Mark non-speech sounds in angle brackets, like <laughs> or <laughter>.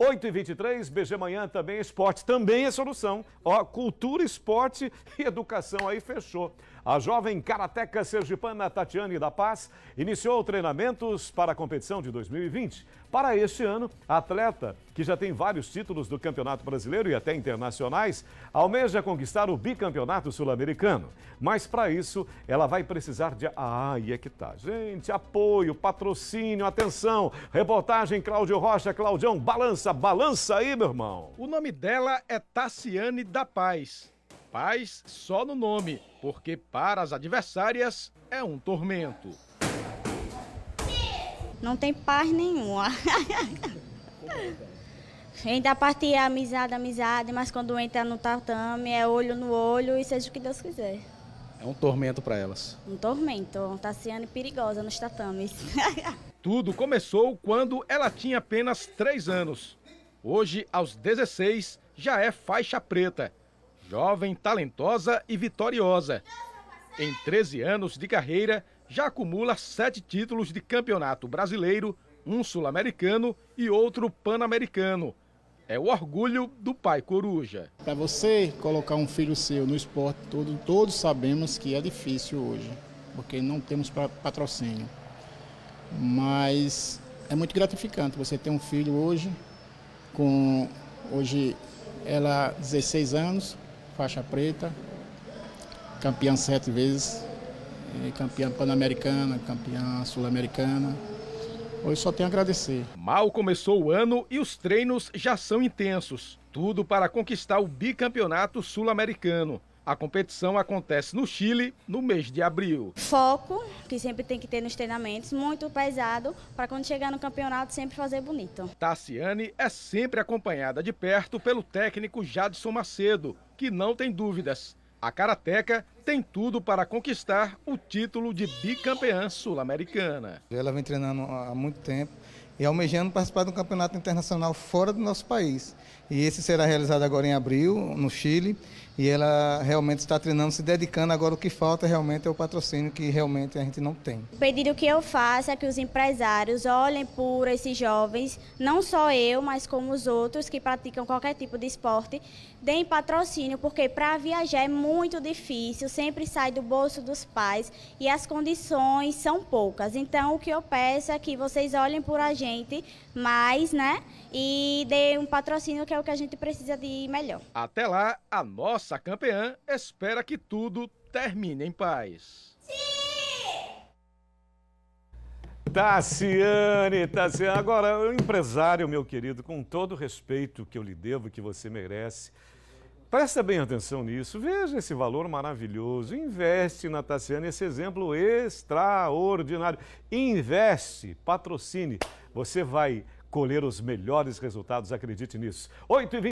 8 e 23 BG Manhã também, esporte também é solução. Ó, cultura, esporte e educação aí fechou. A jovem karateca sergipana Tatiane da Paz iniciou treinamentos para a competição de 2020. Para este ano, a atleta, que já tem vários títulos do Campeonato Brasileiro e até internacionais, almeja conquistar o bicampeonato sul-americano. Mas para isso, ela vai precisar de. Ah, e é que tá. Gente, apoio, patrocínio, atenção. Reportagem Cláudio Rocha, Claudião, balança essa balança aí, meu irmão? O nome dela é Tassiane da Paz. Paz só no nome, porque para as adversárias é um tormento. Não tem paz nenhuma. Ainda a parte é amizade, amizade, mas quando entra no tatame é olho no olho e seja o que Deus quiser. É um tormento para elas. Um tormento. Tassiane perigosa nos tatames. <laughs> Tudo começou quando ela tinha apenas 3 anos. Hoje, aos 16, já é faixa preta. Jovem, talentosa e vitoriosa. Em 13 anos de carreira, já acumula sete títulos de campeonato brasileiro, um sul-americano e outro pan-americano. É o orgulho do pai coruja. Para você colocar um filho seu no esporte todo, todos sabemos que é difícil hoje, porque não temos patrocínio. Mas é muito gratificante você ter um filho hoje, com hoje ela 16 anos, faixa preta, campeã sete vezes, eh, campeã pan-americana, campeã sul-americana. Hoje só tenho a agradecer. Mal começou o ano e os treinos já são intensos. Tudo para conquistar o bicampeonato sul-americano. A competição acontece no Chile no mês de abril. Foco, que sempre tem que ter nos treinamentos, muito pesado, para quando chegar no campeonato sempre fazer bonito. Tassiane é sempre acompanhada de perto pelo técnico Jadson Macedo, que não tem dúvidas. A Karateca tem tudo para conquistar o título de bicampeã sul-americana. Ela vem treinando há muito tempo e almejando participar de um campeonato internacional fora do nosso país. E esse será realizado agora em abril, no Chile, e ela realmente está treinando, se dedicando. Agora o que falta realmente é o patrocínio que realmente a gente não tem. O pedido que eu faço é que os empresários olhem por esses jovens, não só eu, mas como os outros que praticam qualquer tipo de esporte, deem patrocínio, porque para viajar é muito difícil, sempre sai do bolso dos pais e as condições são poucas. Então o que eu peço é que vocês olhem por a gente gente mais, né? E dê um patrocínio que é o que a gente precisa de melhor. Até lá, a nossa campeã espera que tudo termine em paz. Tassiane, Tassiane, agora, o empresário, meu querido, com todo o respeito que eu lhe devo, que você merece, Presta bem atenção nisso, veja esse valor maravilhoso. Investe na Tassiana, esse exemplo extraordinário. Investe, patrocine. Você vai colher os melhores resultados, acredite nisso. 8 e 20